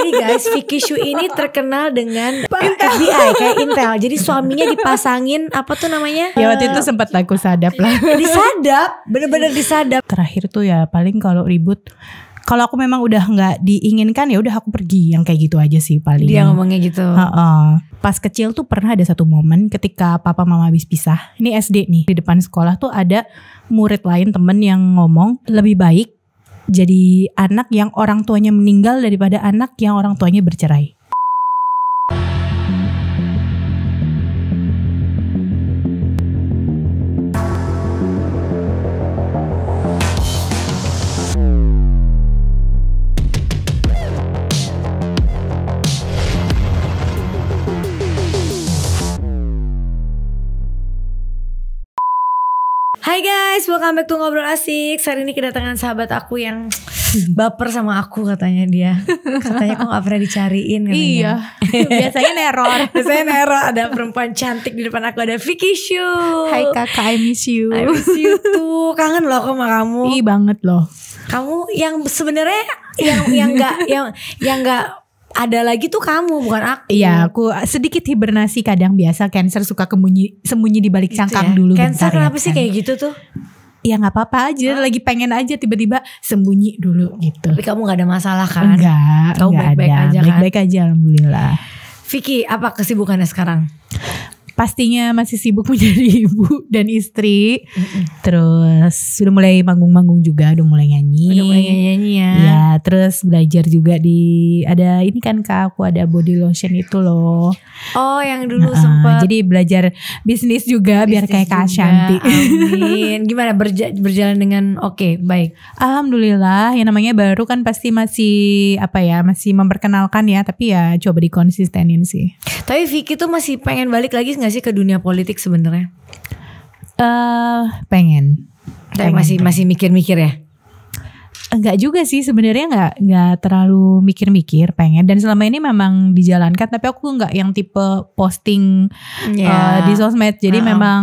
Jadi guys, Vicky Shu ini terkenal dengan Intel. FBI kayak Intel. Jadi suaminya dipasangin apa tuh namanya? Ya waktu itu sempat aku sadap lah. disadap, bener-bener disadap. Terakhir tuh ya paling kalau ribut kalau aku memang udah nggak diinginkan ya udah aku pergi yang kayak gitu aja sih paling dia ngomongnya gitu uh pas kecil tuh pernah ada satu momen ketika papa mama habis pisah ini SD nih di depan sekolah tuh ada murid lain temen yang ngomong lebih baik jadi anak yang orang tuanya meninggal daripada anak yang orang tuanya bercerai. welcome back to Ngobrol Asik Hari ini kedatangan sahabat aku yang baper sama aku katanya dia Katanya kok gak pernah dicariin katanya. Iya, biasanya neror Biasanya neror, ada perempuan cantik di depan aku ada Vicky Shu Hai kakak, I miss you I miss you too, kangen loh aku sama kamu Iya banget loh Kamu yang sebenarnya yang yang gak, yang, yang gak ada lagi tuh kamu bukan aku. Iya, aku sedikit hibernasi kadang biasa cancer suka kemunyi sembunyi di balik gitu cangkang ya? dulu. Cancer ya, kenapa ya, sih kan? kayak gitu tuh? ya nggak apa-apa aja ah. lagi pengen aja tiba-tiba sembunyi dulu gitu tapi kamu gak ada masalah kan enggak kamu baik-baik aja kan? baik-baik aja alhamdulillah Vicky apa kesibukannya sekarang pastinya masih sibuk menjadi ibu dan istri. mm -hmm. Terus sudah mulai manggung-manggung juga, udah mulai nyanyi. Udah mulai nyanyi ya. ya. terus belajar juga di ada ini kan Kak, aku ada body lotion itu loh. Oh, yang dulu nah, sempat. Jadi belajar bisnis juga bisnis biar kayak Kak Shanti. Amin. Gimana berja- berjalan dengan oke, okay, baik. Alhamdulillah, yang namanya baru kan pasti masih apa ya, masih memperkenalkan ya, tapi ya coba dikonsistenin sih. Tapi Vicky tuh masih pengen balik lagi nggak gak sih ke dunia politik sebenarnya? uh, pengen. Tapi pengen. masih masih mikir-mikir ya? Enggak juga sih sebenarnya enggak nggak terlalu mikir-mikir pengen dan selama ini memang dijalankan tapi aku enggak yang tipe posting yeah. Iya. uh, di sosmed jadi uh -uh. memang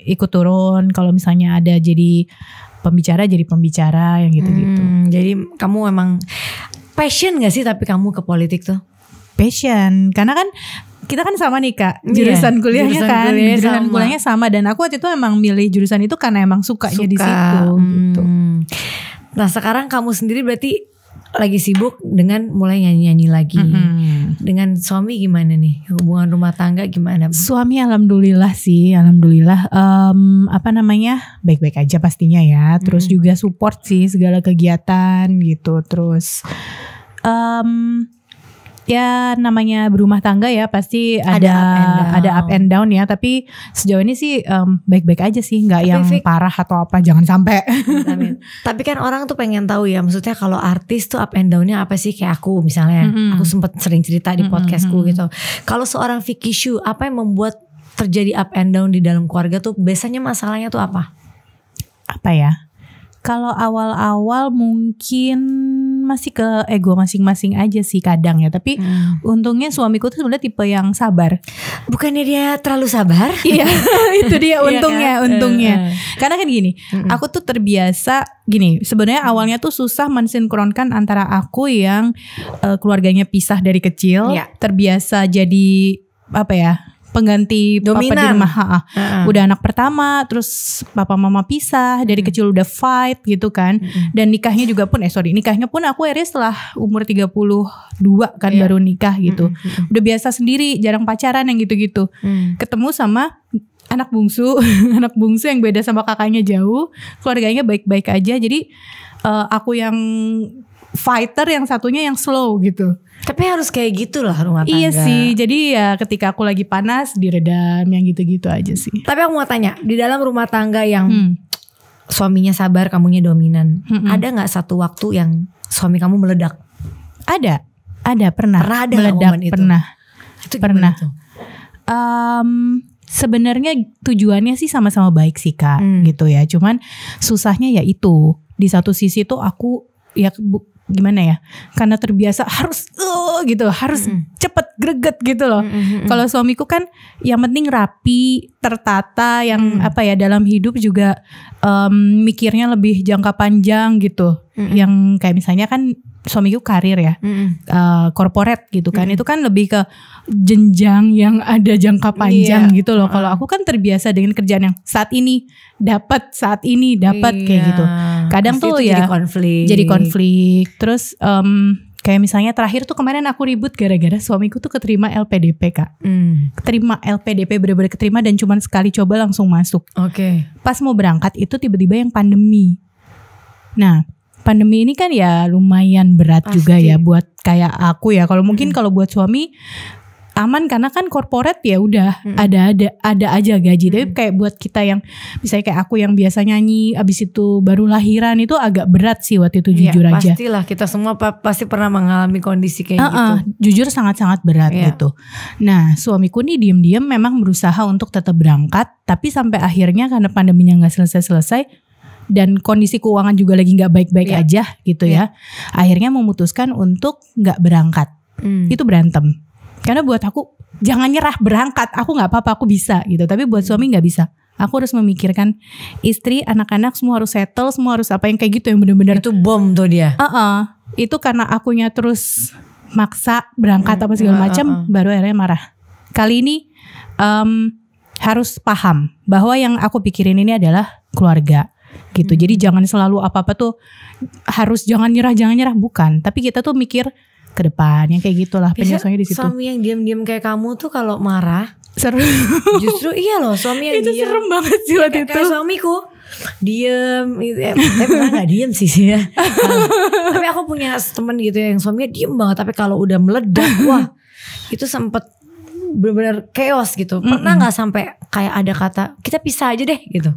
ikut turun kalau misalnya ada jadi pembicara jadi pembicara yang gitu-gitu. Hmm, jadi kamu memang passion gak sih tapi kamu ke politik tuh? Passion karena kan kita kan sama nih kak iya, jurusan kuliahnya jurusan kan kuliah jurusan sama. kuliahnya sama dan aku waktu itu emang milih jurusan itu karena emang sukanya suka. di situ hmm. gitu. Nah sekarang kamu sendiri berarti lagi sibuk dengan mulai nyanyi-nyanyi lagi. Mm -hmm. Dengan suami gimana nih? Hubungan rumah tangga gimana? Suami alhamdulillah sih, alhamdulillah um, apa namanya? baik-baik aja pastinya ya. Terus mm -hmm. juga support sih segala kegiatan gitu. Terus um, ya namanya berumah tangga ya pasti ada ada up, ada up and down ya tapi sejauh ini sih um, baik-baik aja sih nggak yang Fik, parah atau apa jangan sampai tapi kan orang tuh pengen tahu ya maksudnya kalau artis tuh up and downnya apa sih kayak aku misalnya mm-hmm. aku sempet sering cerita di podcastku mm-hmm. gitu kalau seorang Vicky Shu apa yang membuat terjadi up and down di dalam keluarga tuh biasanya masalahnya tuh apa apa ya kalau awal-awal mungkin masih ke ego masing-masing aja sih kadang ya. Tapi hmm. untungnya suamiku tuh sebenarnya tipe yang sabar. Bukannya dia terlalu sabar? Iya, itu dia iya kan? untungnya, eh, untungnya. Eh. Karena kan gini, aku tuh terbiasa gini. Sebenarnya awalnya tuh susah mensinkronkan antara aku yang uh, keluarganya pisah dari kecil, ya. terbiasa jadi apa ya pengganti Dominan. papa di rumah. Ha Uh -huh. Udah anak pertama, terus papa mama pisah, dari kecil udah fight gitu kan. Uh-huh. Dan nikahnya juga pun eh sorry, nikahnya pun aku akhirnya setelah umur 32 kan yeah. baru nikah gitu. Uh-huh. Udah biasa sendiri, jarang pacaran yang gitu-gitu. Uh-huh. Ketemu sama anak bungsu, anak bungsu yang beda sama kakaknya jauh, keluarganya baik-baik aja. Jadi uh, aku yang fighter yang satunya yang slow gitu tapi harus kayak gitu lah rumah iya tangga iya sih jadi ya ketika aku lagi panas diredam yang gitu-gitu aja sih tapi aku mau tanya di dalam rumah tangga yang hmm. suaminya sabar kamunya dominan hmm -hmm. ada nggak satu waktu yang suami kamu meledak ada ada pernah pernah ada meledak itu? pernah itu pernah Um, sebenarnya tujuannya sih sama-sama baik sih kak hmm. gitu ya cuman susahnya ya itu di satu sisi tuh aku ya gimana ya karena terbiasa harus uh, gitu harus mm -hmm. cepet greget gitu loh mm -hmm. kalau suamiku kan yang penting rapi tertata yang mm -hmm. apa ya dalam hidup juga um, mikirnya lebih jangka panjang gitu mm -hmm. yang kayak misalnya kan suamiku karir ya, mm. uh, gitu kan. Mm. Itu kan lebih ke jenjang yang ada jangka panjang yeah. gitu loh. Kalau aku kan terbiasa dengan kerjaan yang saat ini dapat, saat ini dapat yeah. kayak gitu. Kadang Pasti tuh ya jadi konflik. Jadi konflik. Terus um, kayak misalnya terakhir tuh kemarin aku ribut gara-gara suamiku tuh keterima LPDP kak, mm. keterima LPDP bener-bener keterima dan cuman sekali coba langsung masuk. Oke. Okay. Pas mau berangkat itu tiba-tiba yang pandemi. Nah pandemi ini kan ya lumayan berat Pasti. juga ya buat kayak aku ya. Kalau mungkin hmm. kalau buat suami aman karena kan korporat ya udah hmm. ada ada ada aja gaji. Tapi kayak buat kita yang misalnya kayak aku yang biasa nyanyi abis itu baru lahiran itu agak berat sih waktu itu iya, jujur ya, aja. Pastilah kita semua pasti pernah mengalami kondisi kayak uh -uh, gitu. Jujur sangat-sangat berat ya. gitu. Nah, suamiku nih diem-diem memang berusaha untuk tetap berangkat tapi sampai akhirnya karena pandeminya nggak selesai-selesai dan kondisi keuangan juga lagi nggak baik-baik yeah. aja gitu yeah. ya akhirnya memutuskan untuk nggak berangkat Hmm. itu berantem karena buat aku jangan nyerah berangkat aku nggak apa-apa aku bisa gitu tapi buat suami nggak bisa aku harus memikirkan istri anak-anak semua harus settle semua harus apa yang kayak gitu yang benar-benar itu bom tuh dia uh -uh. itu karena akunya terus maksa berangkat apa segala macam uh -uh. baru akhirnya marah kali ini um, harus paham bahwa yang aku pikirin ini adalah keluarga gitu. Hmm. Jadi jangan selalu apa-apa tuh harus jangan nyerah, jangan nyerah bukan, tapi kita tuh mikir ke depan yang kayak gitulah penyesuaiannya di situ. Suami yang diam-diam kayak kamu tuh kalau marah seru. Justru iya loh suami yang itu diem. serem banget sih iya, waktu itu. Kayak suamiku diem gitu eh, eh nggak diem sih sih ya nah, tapi aku punya temen gitu ya yang suaminya diem banget tapi kalau udah meledak wah itu sempet benar-benar chaos gitu pernah nggak mm -mm. sampai kayak ada kata kita pisah aja deh gitu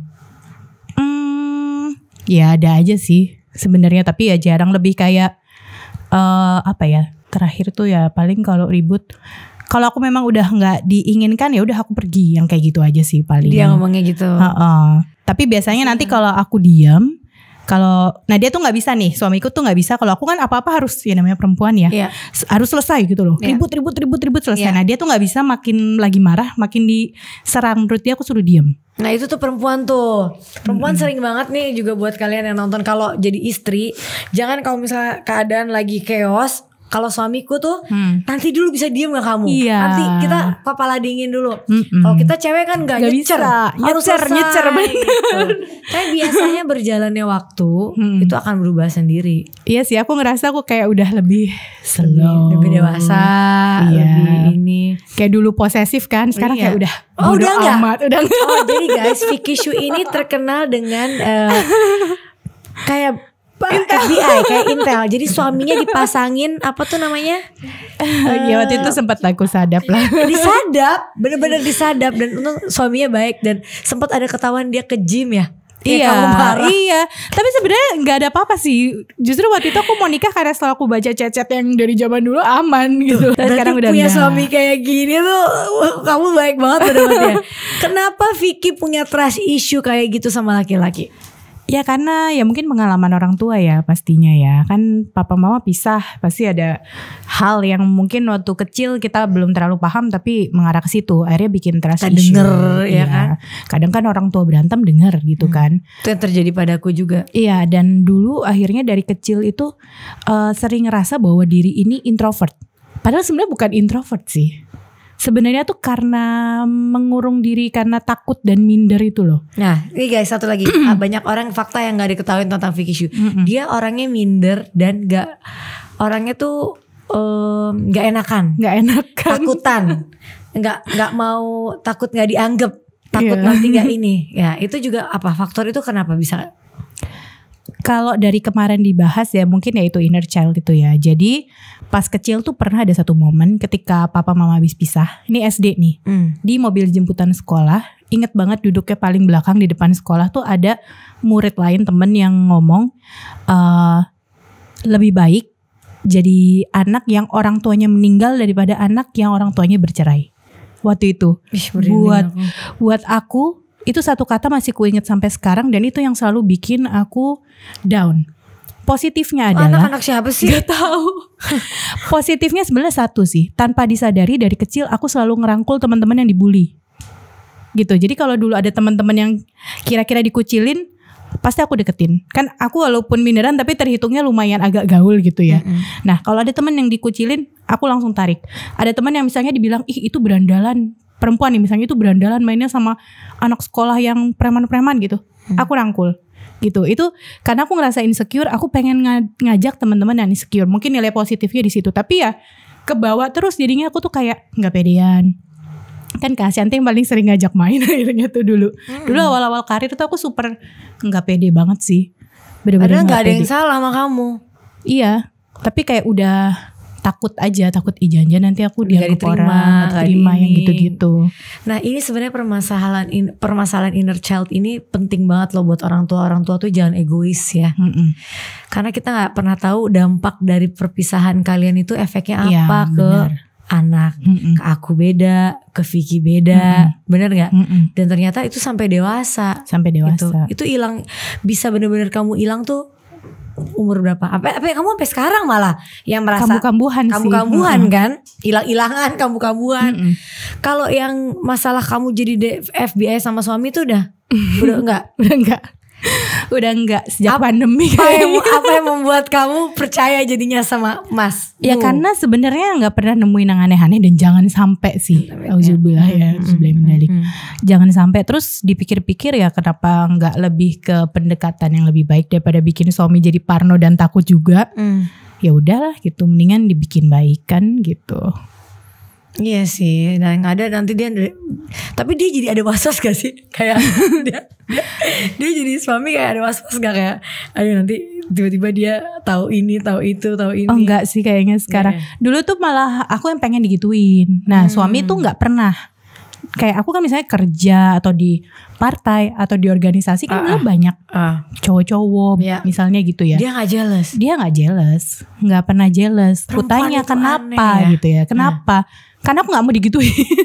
ya ada aja sih sebenarnya tapi ya jarang lebih kayak uh, apa ya terakhir tuh ya paling kalau ribut kalau aku memang udah nggak diinginkan ya udah aku pergi yang kayak gitu aja sih paling dia ngomongnya gitu uh -uh. tapi biasanya nanti iya. kalau aku diam kalau nah dia tuh nggak bisa nih suamiku tuh nggak bisa kalau aku kan apa apa harus ya namanya perempuan ya yeah. harus selesai gitu loh yeah. ribut ribut ribut ribut selesai yeah. nah dia tuh nggak bisa makin lagi marah makin diserang menurut dia aku suruh diem Nah itu tuh perempuan tuh Perempuan hmm. sering banget nih juga buat kalian yang nonton Kalau jadi istri Jangan kalau misalnya keadaan lagi chaos kalau suamiku tuh hmm. nanti dulu bisa diem gak kamu? Iya. Nanti kita kepala dingin dulu. Mm -mm. Kalau kita cewek kan gak, gak nyecer, bisa. harus nyecer, nyecer banget. gitu. Tapi biasanya berjalannya waktu hmm. itu akan berubah sendiri. Iya sih, aku ngerasa aku kayak udah lebih slow, lebih, dewasa, iya. lebih ini. Kayak dulu posesif kan, sekarang iya. kayak udah Oh udah enggak? Amat, udah enggak. Oh jadi guys, Vicky Shu ini terkenal dengan uh, kayak Intel. Eh, FBI eh, kayak Intel. Jadi suaminya dipasangin apa tuh namanya? Iya waktu itu sempat aku sadap lah. disadap, bener-bener disadap dan untung suaminya baik dan sempat ada ketahuan dia ke gym ya. Iya, iya. Tapi sebenarnya nggak ada apa-apa sih. Justru waktu itu aku mau nikah karena setelah aku baca cecet yang dari zaman dulu aman gitu. Tuh, sekarang udah punya enggak. suami kayak gini tuh, kamu baik banget Kenapa Vicky punya trust issue kayak gitu sama laki-laki? Ya karena ya mungkin pengalaman orang tua ya pastinya ya. Kan papa mama pisah pasti ada hal yang mungkin waktu kecil kita belum terlalu paham tapi mengarah ke situ. Akhirnya bikin terasa kita denger ya, ya kan. Kadang kan orang tua berantem denger gitu hmm. kan. Itu yang terjadi padaku juga. Iya dan dulu akhirnya dari kecil itu uh, sering ngerasa bahwa diri ini introvert. Padahal sebenarnya bukan introvert sih sebenarnya tuh karena mengurung diri karena takut dan minder itu loh. Nah, ini guys satu lagi ah, banyak orang fakta yang nggak diketahui tentang Vicky Shu. Dia orangnya minder dan nggak orangnya tuh nggak um, enakan, nggak enakan, takutan, nggak nggak mau takut nggak dianggap, takut yeah. nanti nggak ini. Ya itu juga apa faktor itu kenapa bisa kalau dari kemarin dibahas ya mungkin ya itu inner child itu ya. Jadi pas kecil tuh pernah ada satu momen ketika papa mama habis pisah. Ini SD nih. Hmm. Di mobil jemputan sekolah, inget banget duduknya paling belakang di depan sekolah tuh ada murid lain temen yang ngomong uh, lebih baik jadi anak yang orang tuanya meninggal daripada anak yang orang tuanya bercerai waktu itu Ih, buat buat aku itu satu kata masih kuinget sampai sekarang dan itu yang selalu bikin aku down. Positifnya adalah anak-anak siapa sih? Gak tahu. Positifnya sebenarnya satu sih. Tanpa disadari dari kecil aku selalu ngerangkul teman-teman yang dibully. Gitu. Jadi kalau dulu ada teman-teman yang kira-kira dikucilin, pasti aku deketin. Kan aku walaupun minderan tapi terhitungnya lumayan agak gaul gitu ya. Mm -hmm. Nah, kalau ada teman yang dikucilin, aku langsung tarik. Ada teman yang misalnya dibilang, "Ih, itu berandalan, perempuan nih misalnya itu berandalan mainnya sama anak sekolah yang preman-preman gitu. Hmm. Aku rangkul gitu itu karena aku ngerasa insecure aku pengen ngajak teman-teman yang insecure mungkin nilai positifnya di situ tapi ya kebawa terus jadinya aku tuh kayak nggak pedean kan Kak Asyanti yang paling sering ngajak main akhirnya tuh dulu hmm. dulu awal-awal karir tuh aku super nggak pede banget sih Padahal bener nggak ada yang salah sama kamu iya tapi kayak udah takut aja takut ijanja nanti aku dia diterima, terima yang gitu-gitu. Nah ini sebenarnya permasalahan in, permasalahan inner child ini penting banget loh buat orang tua orang tua tuh jangan egois ya. Mm -mm. Karena kita nggak pernah tahu dampak dari perpisahan kalian itu efeknya iya, apa ya, ke anak, mm -mm. ke aku beda, ke Vicky beda, mm -mm. bener nggak? Mm -mm. Dan ternyata itu sampai dewasa, sampai dewasa, gitu. itu hilang bisa bener-bener kamu hilang tuh umur berapa? Apa, apa ya, kamu sampai sekarang malah yang merasa kamu kambuhan sih. Kambuh-kambuhan hmm. kan? Hilang-hilangan kambuh-kambuhan. Hmm. Kalau yang masalah kamu jadi FBI sama suami itu udah udah enggak? udah enggak. udah enggak sejak apa, pandemi apa yang, apa yang membuat kamu percaya jadinya sama Mas? Ya hmm. karena sebenarnya nggak pernah nemuin yang aneh-aneh dan jangan sampai sih. Alhamdulillah ya, ya Hmm. Jangan sampai terus dipikir-pikir ya kenapa nggak lebih ke pendekatan yang lebih baik daripada bikin suami jadi parno dan takut juga. Hmm. Ya udahlah gitu, mendingan dibikin baikan gitu. Iya sih, dan nah, yang ada nanti dia tapi dia jadi ada was gak sih? Kayak dia, dia, dia jadi suami kayak ada was gak kayak ayo nanti tiba-tiba dia tahu ini, tahu itu, tahu ini. Oh enggak sih kayaknya sekarang. Yeah. Dulu tuh malah aku yang pengen digituin. Nah, hmm. suami tuh nggak pernah kayak aku kan misalnya kerja atau di partai atau di organisasi kan uh, uh, banyak uh. cowok-cowok yeah. misalnya gitu ya dia nggak jealous dia nggak jealous nggak pernah jealous kutanya kenapa aneh ya? gitu ya kenapa Yeah karena aku nggak mau digituin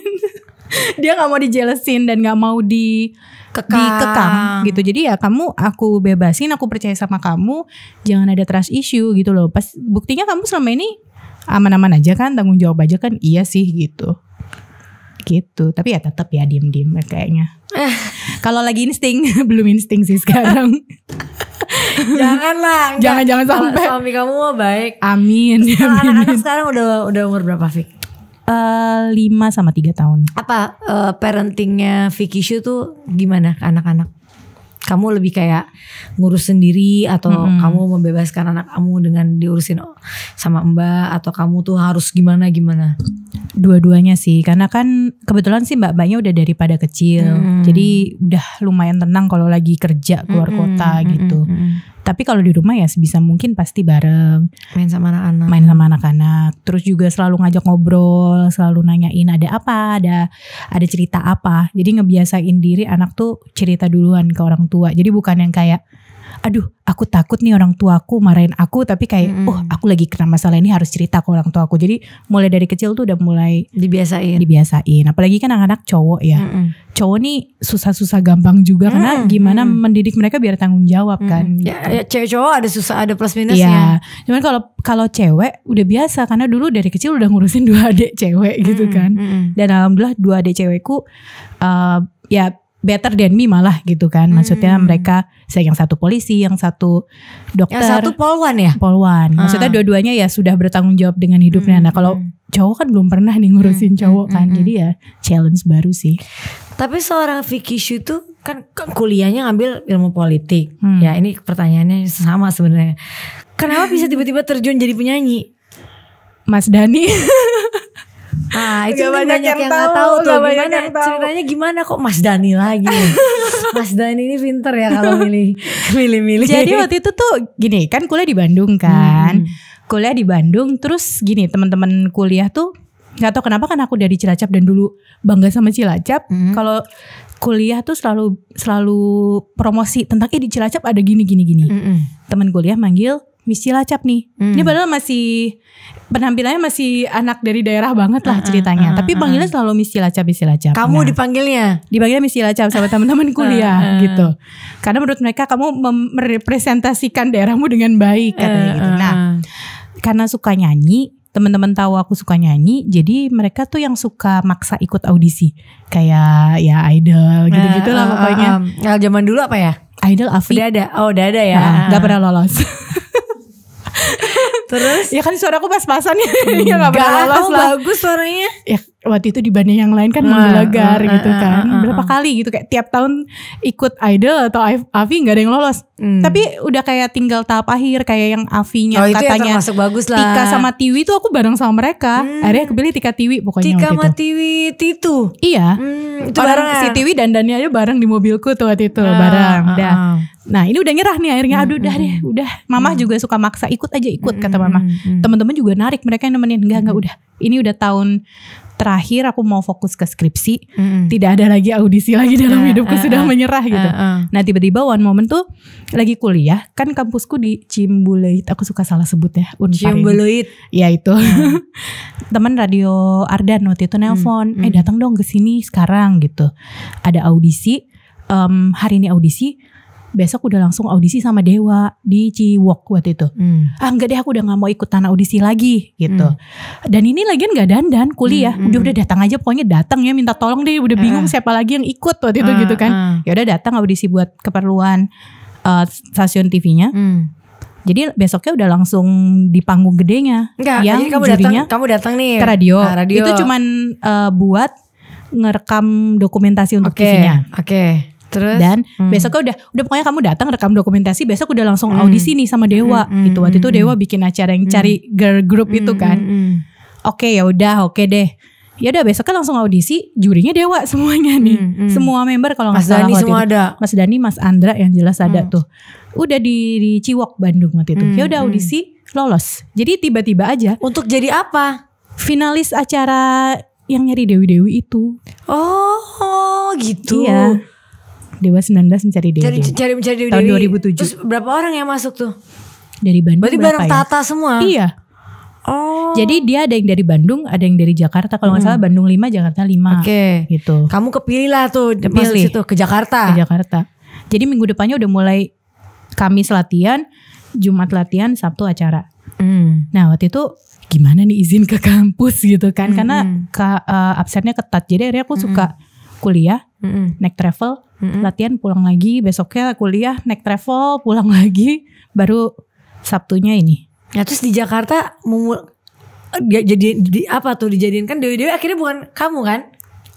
dia nggak mau dijelesin dan nggak mau di Kekang. dikekang gitu jadi ya kamu aku bebasin aku percaya sama kamu jangan ada trust issue gitu loh pas buktinya kamu selama ini aman-aman aja kan tanggung jawab aja kan iya sih gitu gitu tapi ya tetap ya diem-diem kayaknya kalau lagi insting belum insting sih sekarang janganlah jangan jangan sampai suami kamu mau baik amin anak-anak sekarang udah udah umur berapa Fik Eh, lima sama tiga tahun. Apa uh, parentingnya Vicky Shu tuh gimana anak-anak? Kamu lebih kayak ngurus sendiri atau -hmm. kamu membebaskan anak kamu dengan diurusin sama Mbak atau kamu tuh harus gimana gimana? Dua-duanya sih, karena kan kebetulan sih Mbak Mbaknya udah daripada kecil, -hmm. jadi udah lumayan tenang kalau lagi kerja keluar -hmm. kota gitu. -hmm. Tapi kalau di rumah ya sebisa mungkin pasti bareng. Main sama anak-anak. Main sama anak-anak. Terus juga selalu ngajak ngobrol, selalu nanyain ada apa, ada ada cerita apa. Jadi ngebiasain diri anak tuh cerita duluan ke orang tua. Jadi bukan yang kayak aduh aku takut nih orang tuaku marahin aku tapi kayak mm -hmm. oh aku lagi kena masalah ini harus cerita ke orang tuaku jadi mulai dari kecil tuh udah mulai dibiasain dibiasain apalagi kan anak-anak cowok ya mm -hmm. cowok nih susah-susah gampang juga mm -hmm. karena gimana mm -hmm. mendidik mereka biar tanggung jawab mm -hmm. kan ya, ya cewek cowok ada susah ada plus minusnya ya. cuman kalau kalau cewek udah biasa karena dulu dari kecil udah ngurusin dua adik cewek mm -hmm. gitu kan dan alhamdulillah dua adik cewekku uh, ya better than me malah gitu kan. Maksudnya hmm. mereka saya yang satu polisi, yang satu dokter. Yang satu polwan ya? Polwan. Ah. Maksudnya dua-duanya ya sudah bertanggung jawab dengan hidupnya. Hmm. Nah, kalau hmm. cowok kan belum pernah nih ngurusin hmm. hmm cowok kan. Hmm. Jadi ya challenge baru sih. Tapi seorang Vicky Shu tuh kan, kan kuliahnya ngambil ilmu politik. Hmm. Ya, ini pertanyaannya sama sebenarnya. Kenapa bisa tiba-tiba terjun jadi penyanyi? Mas Dani Ah, itu kan banyak, banyak yang nggak tahu, tahu tuh gimana tahu. ceritanya gimana kok Mas Dani lagi. Mas Dani ini pinter ya kalau milih milih-milih. Jadi waktu itu tuh gini, kan kuliah di Bandung kan. Hmm. Kuliah di Bandung terus gini teman-teman kuliah tuh nggak tau kenapa kan aku dari Cilacap dan dulu bangga sama Cilacap. Hmm. Kalau kuliah tuh selalu selalu promosi tentang eh di Cilacap ada gini gini gini. Hmm. Teman kuliah manggil misi lacap nih. Hmm. Ini padahal masih penampilannya masih anak dari daerah banget lah hmm, hmm, ceritanya. Uh, uh, uh, Tapi hmm, panggilnya selalu misi lacap, misi lacap. Kamu nah, dipanggilnya? Dipanggilnya misi lacap sama teman-teman kuliah uh, uh. gitu. Karena menurut mereka kamu merepresentasikan daerahmu dengan baik katanya uh, uh, gitu. Nah, karena suka nyanyi, teman-teman tahu aku suka nyanyi, jadi mereka tuh yang suka maksa ikut audisi. Kayak ya idol gitu-gitu uh, lah pokoknya. Uh, uh, uh. Zaman dulu apa ya? Idol Afi. Udah ada. Oh, udah ada ya. Nah, gak pernah lolos. Terus? Ya kan suara aku pas-pasan ya. Enggak, gak lolos bagus suaranya. Ya waktu itu dibanding yang lain kan nah, uh, uh, gitu uh, kan. uh. Berapa kali gitu kayak tiap tahun ikut Idol atau Avi gak ada yang lolos. Hmm. Tapi udah kayak tinggal tahap akhir kayak yang Avinya oh, katanya. Itu ya bagus lah. Tika sama Tiwi tuh aku bareng sama mereka. Hmm. Akhirnya pilih Tika Tiwi pokoknya Tika sama Tiwi Titu? Iya. Hmm, itu Orang bareng si ya? Tiwi dan Dania aja bareng di mobilku tuh waktu itu. Ah, bareng. Dah. Ah, ah. Nah ini udah nyerah nih akhirnya aduh udah deh udah Mama juga suka maksa ikut aja ikut kata mama teman-teman juga narik mereka yang nemenin enggak enggak udah ini udah tahun terakhir aku mau fokus ke skripsi tidak ada lagi audisi lagi dalam ah, hidupku ah, sudah ah. menyerah gitu nah tiba-tiba one moment tuh lagi kuliah kan kampusku di Cimbuluit aku suka salah sebut ya Cimbuluit ya itu teman radio Ardan waktu itu nelpon mm, eh mm. datang dong ke sini sekarang gitu ada audisi um, hari ini audisi besok udah langsung audisi sama Dewa di Ciwok waktu itu. Hmm. Ah enggak deh aku udah nggak mau ikutan audisi lagi gitu. Hmm. Dan ini lagian nggak dandan kuliah, hmm, hmm, udah hmm. udah datang aja pokoknya datang ya minta tolong deh udah bingung uh, siapa lagi yang ikut waktu itu uh, gitu kan. Uh. Ya udah datang audisi buat keperluan uh, stasiun TV-nya. Hmm. Jadi besoknya udah langsung di panggung gedenya. Enggak, yang jadi kamu datang kamu datang nih ke radio. Nah, radio. Itu cuman uh, buat ngerekam dokumentasi untuk okay, TV-nya. Oke. Okay. Terus, dan hmm. besoknya udah udah pokoknya kamu datang rekam dokumentasi besok udah langsung hmm. audisi nih sama Dewa hmm. hmm gitu waktu itu hmm, Dewa hmm. bikin acara yang cari girl group itu kan oke okay, ya udah oke okay deh ya udah besoknya langsung audisi jurinya dewa semuanya nih hmm, hmm. semua member kalau nggak salah Dani semua itu. ada Mas Dani Mas Andra yang jelas ada hmm. tuh udah di, di Ciwok Bandung waktu itu hmm, ya udah audisi lolos jadi tiba-tiba aja untuk jadi apa finalis acara yang nyari dewi-dewi itu oh, oh gitu iya Dewa 19 mencari Dewi. cari mencari Dewi. Tahun 2007. Terus berapa orang yang masuk tuh? Dari Bandung Berarti bareng ya? Tata semua? Iya. Oh. Jadi dia ada yang dari Bandung, ada yang dari Jakarta. Kalau nggak hmm. salah Bandung 5, Jakarta 5. Oke. Okay. Gitu. Kamu kepilih lah tuh kepilih masuk situ ke Jakarta. Ke Jakarta. Jadi minggu depannya udah mulai Kamis latihan, Jumat latihan, Sabtu acara. Hmm. Nah waktu itu gimana nih izin ke kampus gitu kan? Hmm. Karena ke, uh, absennya ketat. Jadi akhirnya aku hmm. suka kuliah, hmm. naik travel, hmm latihan pulang lagi besoknya kuliah naik travel pulang lagi baru sabtunya ini ya terus di Jakarta eh, jadi di, apa tuh dijadikan kan Dewi Dewi akhirnya bukan kamu kan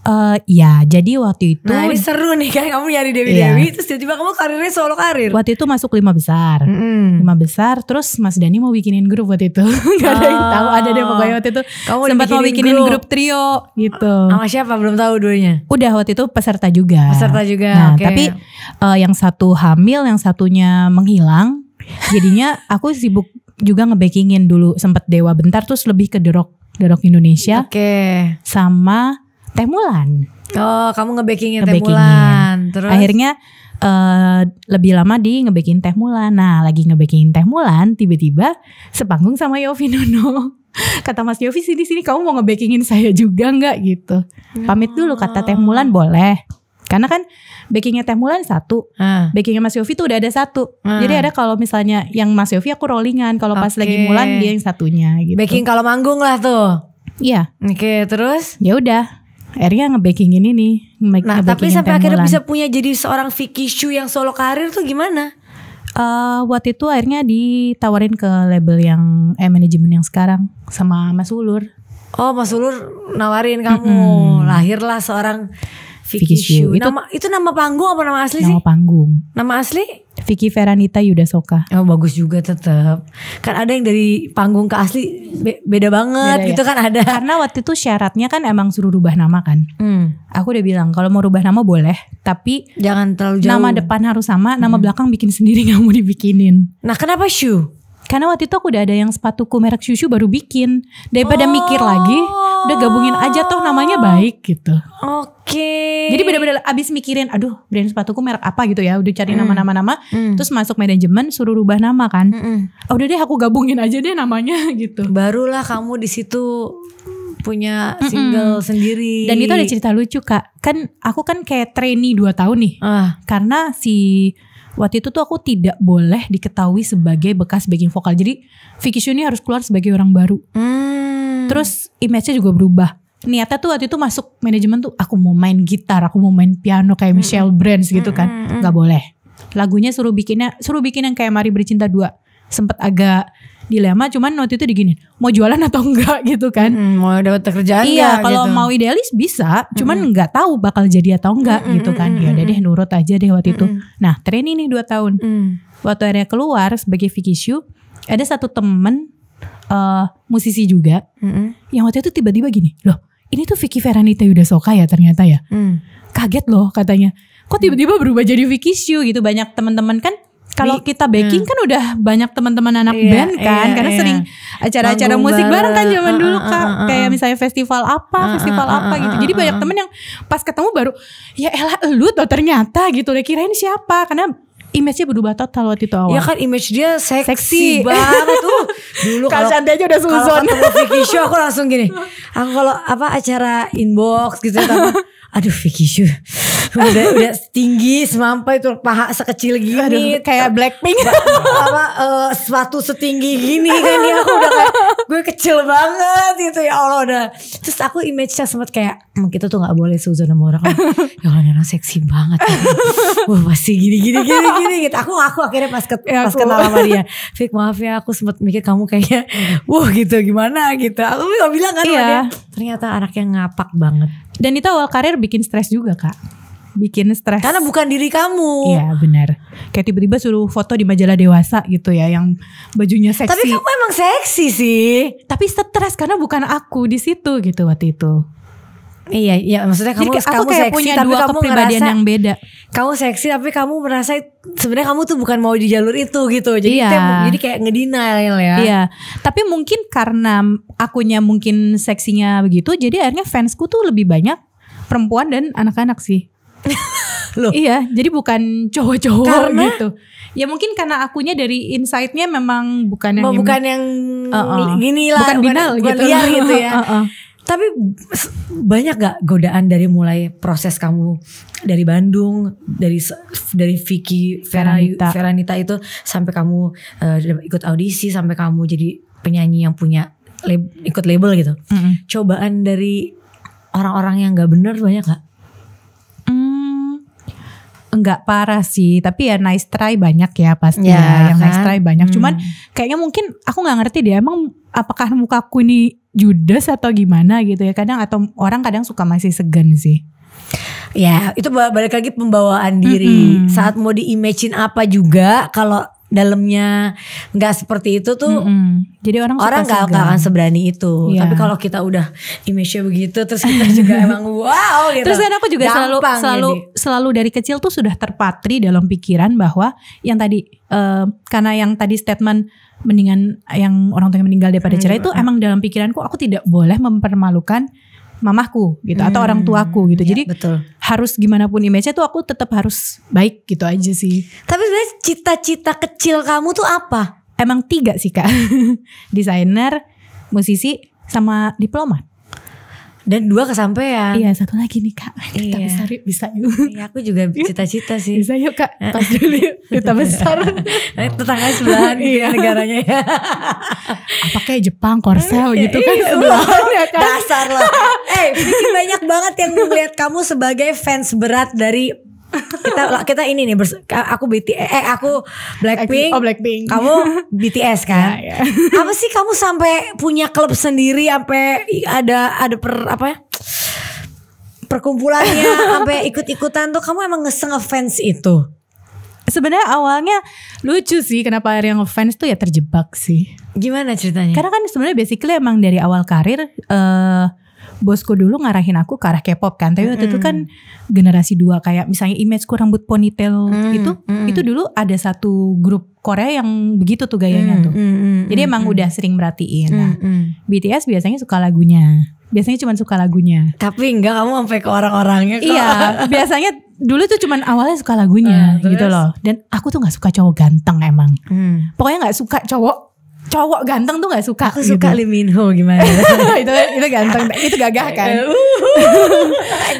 Uh, ya, jadi waktu itu. Nah ini seru nih kayak kamu nyari Dewi iya. Dewi, terus tiba-tiba kamu karirnya solo karir. Waktu itu masuk lima besar, mm -hmm. lima besar. Terus Mas Dani mau bikinin grup waktu itu, nggak oh. ada yang tahu. Ada deh pokoknya waktu itu. Kamu sempat mau bikinin grup. grup trio gitu. Sama siapa? Belum tahu dulunya Udah waktu itu peserta juga. Peserta juga. Nah, okay. tapi uh, yang satu hamil, yang satunya menghilang. Jadinya aku sibuk juga ngebakingin dulu sempat Dewa bentar, terus lebih ke derok, derok Indonesia. Oke. Okay. Sama Teh Mulan, Oh, kamu ngebakingnya nge Mulan, Terus akhirnya uh, lebih lama di ngebaking Teh Mulan. Nah, lagi ngebaking Teh Mulan, tiba-tiba sepanggung sama Yofi Nuno. kata Mas Yofi sini sini kamu mau ngebakingin saya juga nggak gitu. Hmm. Pamit dulu kata Teh Mulan boleh. Karena kan bakingnya Teh Mulan satu, hmm. Ah. bakingnya Mas Yofi tuh udah ada satu. Hmm. Jadi ada kalau misalnya yang Mas Yofi aku rollingan, kalau pas lagi Mulan dia yang satunya. Gitu. Baking kalau manggung lah tuh. Iya. Oke okay, terus? Ya udah akhirnya ngebakingin ini nih. Nge nah, tapi sampai akhirnya Mulan. bisa punya jadi seorang Vicky Shu yang solo karir tuh gimana? Uh, eh, buat itu akhirnya ditawarin ke label yang eh manajemen yang sekarang sama Mas Ulur. Oh, Mas Ulur nawarin kamu. Mm -hmm. Lahirlah seorang Vicky Shu. Itu nama itu nama panggung apa nama asli nama sih? Nama panggung. Nama asli? Vicky Veranita Yuda Soka. Oh bagus juga tetap. Kan ada yang dari panggung ke asli be beda banget beda, ya. gitu ya. kan ada. Karena waktu itu syaratnya kan emang suruh rubah nama kan. Hmm. Aku udah bilang kalau mau rubah nama boleh, tapi jangan terlalu jauh. Nama depan harus sama, nama hmm. belakang bikin sendiri nggak mau dibikinin. Nah kenapa Shu? Karena waktu itu aku udah ada yang sepatuku merek Shushu baru bikin. Daripada oh. mikir lagi, udah gabungin aja toh namanya baik gitu. Oke. Okay. Jadi beda-beda abis mikirin, aduh brand sepatuku merek apa gitu ya. Udah cari mm. nama-nama-nama. Mm. mm. Terus masuk manajemen suruh rubah nama kan. Mm -mm. Oh, udah deh aku gabungin aja deh namanya gitu. Barulah kamu di situ punya single mm -mm. sendiri. Dan itu ada cerita lucu kak. Kan aku kan kayak trainee 2 tahun nih. Uh. Karena si waktu itu tuh aku tidak boleh diketahui sebagai bekas backing vokal. Jadi Vicky Shuni harus keluar sebagai orang baru. Hmm. Terus image-nya juga berubah. Niatnya tuh waktu itu masuk manajemen tuh aku mau main gitar, aku mau main piano kayak hmm. Michelle Branch gitu kan. -hmm. hmm, hmm. Gak boleh. Lagunya suruh bikinnya suruh bikin yang kayak Mari Bercinta Dua. Sempet agak dilema cuman waktu itu digini mau jualan atau enggak gitu kan hmm, mau dapat kerjaan iya kalau gitu. mau idealis bisa cuman hmm. nggak tahu bakal jadi atau enggak hmm, gitu hmm, kan hmm, ya udah hmm, deh nurut aja deh waktu hmm. itu nah training nih dua tahun hmm. waktu area keluar sebagai Vicky ada satu temen uh, musisi juga hmm. yang waktu itu tiba-tiba gini loh ini tuh Vicky Veranita Yuda Soka ya ternyata ya hmm. kaget loh katanya kok tiba-tiba berubah jadi Vicky Shu gitu banyak teman-teman kan kalau kita backing hmm. kan udah banyak teman-teman anak yeah, band kan yeah, karena yeah. sering acara-acara musik bareng kan zaman uh, dulu ah, kak uh, uh, kayak misalnya festival apa uh, festival uh, uh, apa gitu jadi banyak temen yang pas ketemu baru ya elah lu tuh ternyata gitu udah kirain siapa karena image-nya berubah total waktu itu awal. Ya kan image dia seksi, seksi. banget tuh. Dulu kalau Canda aja udah susun. Kalau Vicky Show aku langsung gini. Aku kalau apa acara inbox gitu sama aduh Vicky Show udah udah tinggi semampai itu paha sekecil gini Aduh, kayak Blackpink apa uh, sepatu setinggi gini kan ya aku udah kayak gue kecil banget gitu ya Allah udah terus aku image-nya sempat kayak mmm, kita tuh nggak boleh seuzon sama orang ya orang orang seksi banget wah pasti gini gini gini gini gitu aku aku akhirnya pas ke, ya, pas aku. kenal sama dia Fik maaf ya aku sempat mikir kamu kayaknya hmm. wah gitu gimana gitu aku nggak bilang kan iya. ternyata anak yang ngapak banget dan itu awal karir bikin stres juga kak bikin stres. Karena bukan diri kamu. Iya benar. Kayak tiba-tiba suruh foto di majalah dewasa gitu ya yang bajunya seksi. Tapi kamu emang seksi sih. Tapi stres karena bukan aku di situ gitu waktu itu. Iya, iya maksudnya kamu Jadi, kamu seksi punya tapi dua kamu kepribadian yang beda. Kamu seksi tapi kamu merasa sebenarnya kamu tuh bukan mau di jalur itu gitu. Jadi iya. jadi kayak ngedenial ya. Iya. Tapi mungkin karena akunya mungkin seksinya begitu jadi akhirnya fansku tuh lebih banyak perempuan dan anak-anak sih. Loh. Iya, jadi bukan cowok-cowok karena, gitu. Ya mungkin karena akunya dari insightnya memang bukan yang oh, bukan yang uh -uh. gini lah, bukan, bukan binal bukan gitu, liar gitu ya. uh -uh. Tapi banyak gak godaan dari mulai proses kamu dari Bandung, dari dari Vicky Veranita, Veranita itu sampai kamu uh, ikut audisi, sampai kamu jadi penyanyi yang punya lab, ikut label gitu. Mm -hmm. Cobaan dari orang-orang yang gak bener banyak gak? Hmm, enggak parah sih, tapi ya nice try banyak ya pasti ya, ya. yang kan? nice try banyak. Hmm. Cuman kayaknya mungkin aku nggak ngerti deh emang apakah mukaku ini judes atau gimana gitu ya. Kadang atau orang kadang suka masih segan sih. Ya, itu balik lagi pembawaan diri. Mm -hmm. Saat mau di apa juga kalau dalamnya nggak seperti itu tuh mm -hmm. jadi orang orang nggak akan seberani itu yeah. tapi kalau kita udah image begitu terus kita juga emang wow gitu terus kan aku juga Gampang selalu selalu selalu dari kecil tuh sudah terpatri dalam pikiran bahwa yang tadi uh, karena yang tadi statement mendingan yang orang tuanya yang meninggal daripada hmm. cerai itu -hmm. emang dalam pikiranku aku tidak boleh mempermalukan mamahku gitu hmm. atau orang hmm, tuaku gitu. Ya, Jadi betul. harus gimana pun image-nya tuh aku tetap harus baik gitu aja sih. Tapi sebenarnya cita-cita kecil kamu tuh apa? Emang tiga sih kak, desainer, musisi, sama diplomat. Dan dua kesampaian. Iya, satu lagi nih Kak. Iya. besar yuk, bisa yuk. Iya, aku juga cita-cita sih. Bisa yuk Kak, eh. pas dulu yuk, kita besar. Eh, tetangga sebelahan gitu iya. negaranya ya. Apa kayak Jepang, Korsel iya, gitu kan iya, sebelah ya kan. Dasar loh. eh, hey, banyak banget yang melihat kamu sebagai fans berat dari kita kita ini nih aku BTS eh aku Blackpink. Oh Blackpink. Kamu BTS kan? yeah, yeah. Apa sih kamu sampai punya klub sendiri sampai ada ada per apa ya? Perkumpulannya sampai ikut-ikutan tuh kamu emang ngeseng ngefans itu? sebenarnya awalnya lucu sih kenapa yang ngefans tuh ya terjebak sih. Gimana ceritanya? Karena kan sebenarnya basically emang dari awal karir uh, bosku dulu ngarahin aku ke arah K-pop kan. Tapi waktu mm itu kan generasi dua kayak misalnya imageku rambut ponytail mm itu mm itu dulu ada satu grup Korea yang begitu tuh gayanya mm tuh. Mm, mm, mm Jadi emang mm udah sering merhatiin. Mm, nah, mm BTS biasanya suka lagunya biasanya cuma suka lagunya. Tapi enggak kamu sampai ke orang-orangnya kok. Iya, biasanya dulu tuh cuma awalnya suka lagunya uh, gitu loh. Dan aku tuh nggak suka cowok ganteng emang. Mm. Pokoknya nggak suka cowok cowok ganteng tuh gak suka. Aku gitu. suka Lee Min Ho gimana? itu itu ganteng, itu gagah kan. Eh, uh.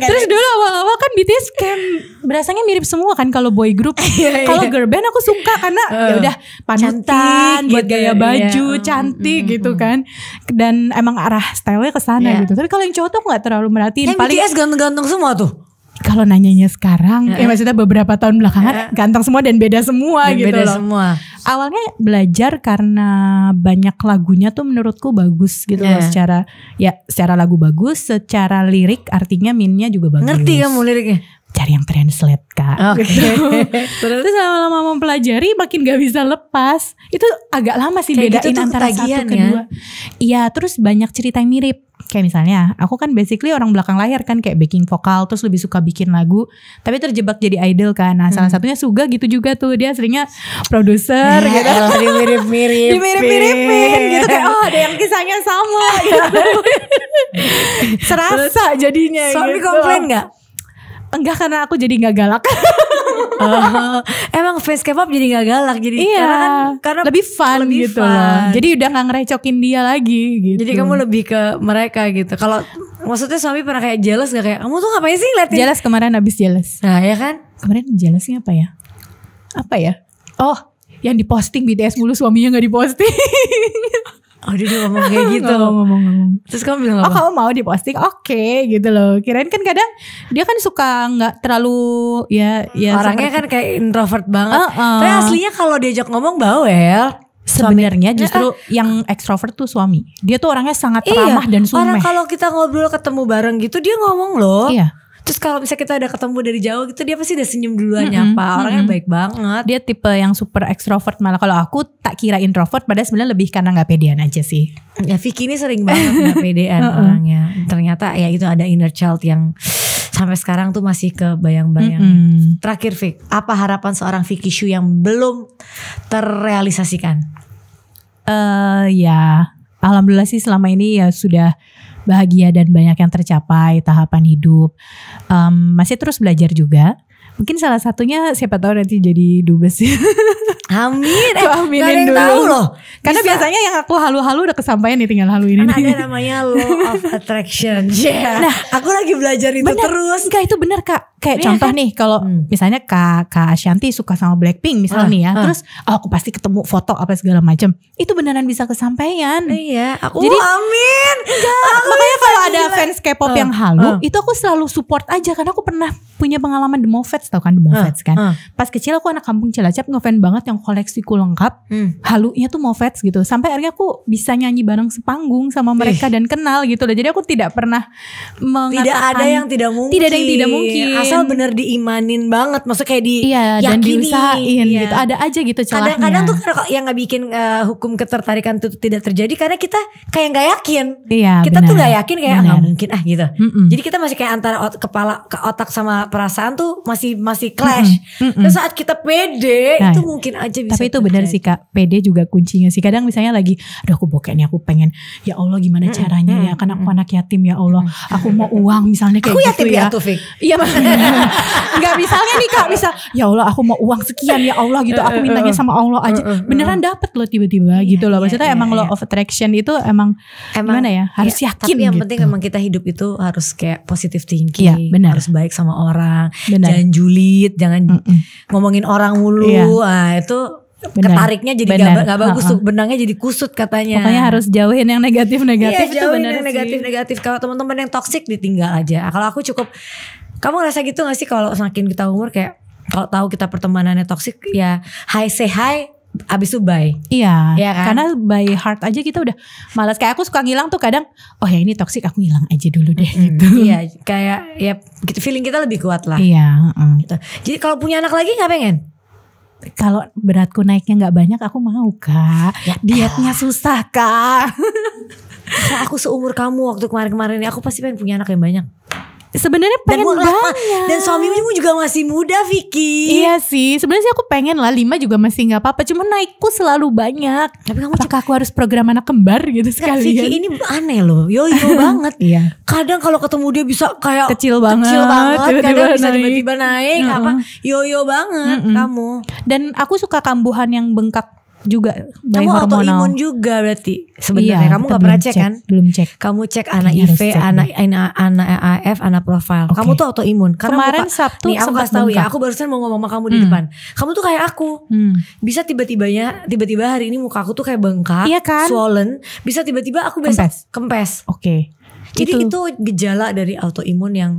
Terus dulu awal-awal kan BTS kan berasanya mirip semua kan kalau boy group. Iya, iya. kalau girl band aku suka karena uh, ya udah panutan buat gitu, gaya ya. baju, iya. cantik mm, gitu kan. Dan emang arah stylenya ke sana yeah. gitu. Tapi kalau yang cowok tuh nggak terlalu merhatiin. Yang Paling BTS ganteng-ganteng semua tuh kalau nanyanya sekarang, ya, ya maksudnya beberapa tahun belakangan ya. ganteng semua dan beda semua dan gitu beda loh. Beda semua awalnya belajar karena banyak lagunya tuh menurutku bagus gitu yeah. loh iya. secara ya secara lagu bagus, secara lirik artinya minnya juga bagus. Ngerti kamu liriknya? cari yang translate kak. Okay. Gitu. Terus, lama-lama mempelajari makin gak bisa lepas. Itu agak lama sih Kayak gitu bedain gitu antara satu ya? kedua. Iya, terus banyak cerita yang mirip. Kayak misalnya, aku kan basically orang belakang layar kan kayak backing vokal, terus lebih suka bikin lagu, tapi terjebak jadi idol kan. Nah, hmm. salah satunya Suga gitu juga tuh, dia seringnya produser eh, gitu. Dimirip-mirip. mirip-mirip gitu kayak oh ada yang kisahnya sama gitu. Serasa terus, jadinya suami gitu. komplain gak? Enggak karena aku jadi nggak galak. uh, emang fans K-pop jadi nggak galak jadi iya, karena kan- karena lebih fun lebih gitu fun. loh. Jadi udah nggak ngerecokin dia lagi gitu. Jadi kamu lebih ke mereka gitu. Kalau maksudnya suami pernah kayak jealous gak kayak kamu tuh ngapain sih ngeliatin? Jealous kemarin habis jealous. Nah, ya kan? Kemarin jealousnya apa ya? Apa ya? Oh, yang diposting BTS mulu suaminya nggak diposting. Oh dia udah ngomong kayak gitu ngomong, ngomong, ngomong. Terus kamu bilang Oh kamu mau di diposting oke okay, gitu loh Kirain kan kadang dia kan suka nggak terlalu ya, ya Orangnya kan kayak introvert banget uh -uh. Tapi aslinya kalau diajak ngomong bawel Sebenarnya justru eh, eh. yang ekstrovert tuh suami. Dia tuh orangnya sangat iya, ramah iya, dan sumeh. Orang kalau kita ngobrol ketemu bareng gitu dia ngomong loh. Iya Terus kalau misalnya kita udah ketemu dari jauh gitu dia pasti udah senyum duluan ya, mm -hmm. nyapa. Orangnya mm -hmm. baik banget. Dia tipe yang super ekstrovert malah kalau aku tak kira introvert padahal sebenarnya lebih karena nggak pedean aja sih. Ya Vicky ini sering banget nggak pedean orangnya. Ternyata ya itu ada inner child yang sampai sekarang tuh masih ke bayang-bayang. Mm -hmm. Terakhir Vick, apa harapan seorang Vicky Shu yang belum terrealisasikan? Eh uh, ya, alhamdulillah sih selama ini ya sudah bahagia dan banyak yang tercapai tahapan hidup. Um, masih terus belajar juga. Mungkin salah satunya siapa tahu nanti jadi dubes. Amin. Eh, aminin dulu. Tahu loh. Karena biasanya yang aku halu-halu udah kesampaian nih tinggal halu kan ini. ada namanya law of attraction. Yeah. Nah, aku lagi belajar itu bener. terus. Enggak itu benar Kak kayak yeah, contoh kan? nih kalau hmm. misalnya Kak Kak Ashanti suka sama Blackpink misalnya uh, nih ya, uh. terus oh, aku pasti ketemu foto apa segala macam. Itu beneran bisa kesampaian. Iya, aku Jadi, amin. Enggak, Makanya kalau ada gila. fans K-pop uh, yang halu, uh. itu aku selalu support aja karena aku pernah punya pengalaman The Moffats tau kan The Moffats uh, kan. Uh. Pas kecil aku anak kampung Cilacap ngefans banget yang koleksiku lengkap. Hmm. Halunya tuh Moffats gitu. Sampai akhirnya aku bisa nyanyi bareng sepanggung sama mereka eh. dan kenal gitu loh. Jadi aku tidak pernah mengatakan Tidak ada yang tidak mungkin. Tidak ada yang tidak mungkin asal bener diimanin banget maksudnya kayak di iya, yakini. dan diusahain iya. gitu ada aja gitu celahnya kadang-kadang tuh karena yang nggak bikin uh, hukum ketertarikan itu tidak terjadi karena kita kayak nggak yakin iya, kita bener. tuh nggak yakin kayak ah, nggak ah, mungkin ah gitu mm -mm. jadi kita masih kayak antara ot kepala ke otak sama perasaan tuh masih masih clash mm -mm. dan saat kita pede nah, itu mungkin aja bisa tapi itu benar sih kak pede juga kuncinya sih kadang misalnya lagi aduh aku bokeh nih aku pengen ya Allah gimana caranya ya? Kan Mm-mm. ya karena aku anak yatim ya Allah aku mau uang misalnya kayak aku gitu yatim ya, ya iya maksudnya nggak misalnya nih kak misal ya Allah aku mau uang sekian ya Allah gitu aku mintanya sama Allah aja beneran dapet loh tiba-tiba iya, gitu loh iya, maksudnya iya, emang law of attraction itu emang, gimana ya harus yakin tapi yang gitu. penting emang kita hidup itu harus kayak positif thinking harus baik sama orang jangan julid jangan ngomongin orang mulu ah, itu Benar. ketariknya jadi benar. Gak, gak bagus tuh benangnya jadi kusut katanya pokoknya harus jauhin yang negatif negatif iya, itu yang negatif negatif kalau teman-teman yang toksik ditinggal aja kalau aku cukup kamu ngerasa gitu gak sih kalau semakin kita umur kayak kalau tahu kita pertemanannya toksik ya hi say hi abis itu bye. Iya. Ya kan? Karena by heart aja kita udah malas. Kayak aku suka ngilang tuh kadang, oh ya ini toksik aku ngilang aja dulu deh mm, gitu. Iya, kayak ya gitu, feeling kita lebih kuat lah. Iya. Mm. Gitu. Jadi kalau punya anak lagi nggak pengen? Kalau beratku naiknya nggak banyak aku mau kak. Ya, Dietnya susah kak. aku seumur kamu waktu kemarin-kemarin ini aku pasti pengen punya anak yang banyak. Sebenarnya pengen dan banget. Dan suamimu juga masih muda, Vicky. Iya sih. Sebenarnya sih aku pengen lah lima juga masih nggak apa-apa. Cuma naikku selalu banyak. Tapi kamu Apakah aku harus program anak kembar gitu sekali? Vicky ini aneh loh. Yo yo banget. Iya. Kadang kalau ketemu dia bisa kayak kecil banget. Kecil banget. Tiba -tiba kadang tiba bisa tiba-tiba naik, tiba -tiba naik mm -hmm. apa yo yo banget mm -hmm. kamu. Dan aku suka kambuhan yang bengkak juga kamu hormonal. autoimun juga berarti sebenarnya iya, kamu nggak pernah cek, cek kan belum cek kamu cek anak iya, IV anak anak anak AF anak profil okay. kamu tuh autoimun karena kemarin aku, Sabtu nih aku kasih tahu ya aku barusan mau ngomong sama kamu hmm. di depan kamu tuh kayak aku hmm. bisa tiba-tibanya tiba-tiba hari ini muka aku tuh kayak bengkak iya kan? swollen bisa tiba-tiba aku besok kempes, kempes. oke okay. jadi itu. itu gejala dari autoimun yang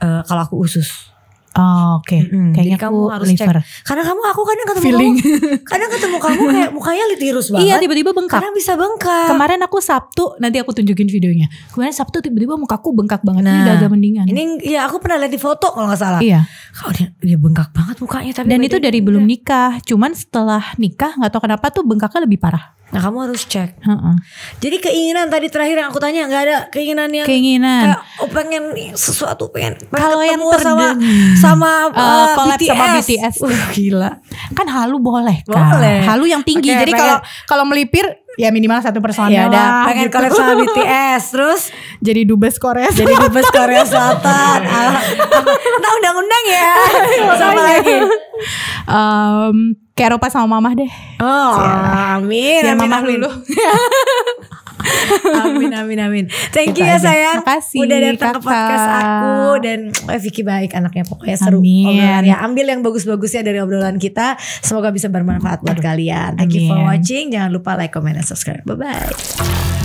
uh, kalau aku usus Oh, oke. Okay. Mm-hmm. Kayaknya kamu harus liver. cek. Karena kamu aku kadang ketemu Feeling. kamu, kadang ketemu kamu kayak mukanya litirus iya, banget. Iya, tiba-tiba bengkak. Karena bisa bengkak. Kemarin aku Sabtu, nanti aku tunjukin videonya. Kemarin Sabtu tiba-tiba mukaku bengkak banget. Nah, ini udah nah, agak mendingan. Ini ya aku pernah lihat di foto kalau nggak salah. Iya. Kau dia, dia bengkak banget mukanya tapi Dan itu dari belum nikah. Cuman setelah nikah nggak tahu kenapa tuh bengkaknya lebih parah. Nah kamu harus cek. Uh -uh. Jadi keinginan tadi terakhir yang aku tanya nggak ada keinginan yang keinginan. Kayak, oh pengen sesuatu pengen. Kalau yang sama sama uh, uh, BTS. Sama BTS. Uh, gila. Kan halu boleh kan. Boleh. Halu yang tinggi. Okay, Jadi kalau kalau melipir ya minimal satu personel ya ada pengen gitu. sama BTS terus jadi dubes Korea Selatan. jadi dubes Korea Selatan nah undang-undang ya sama lagi um, Kayak Eropa sama mamah deh. Oh, ya. amin. Biar mamah dulu. amin amin amin. Thank gitu you ya sayang. Makasih, Udah datang kakak. ke podcast aku dan eh, Vicky baik anaknya pokoknya seru. Amin. Ya ambil yang bagus-bagusnya dari obrolan kita. Semoga bisa bermanfaat buat kalian. Thank amin. you for watching. Jangan lupa like, comment, dan subscribe. Bye bye.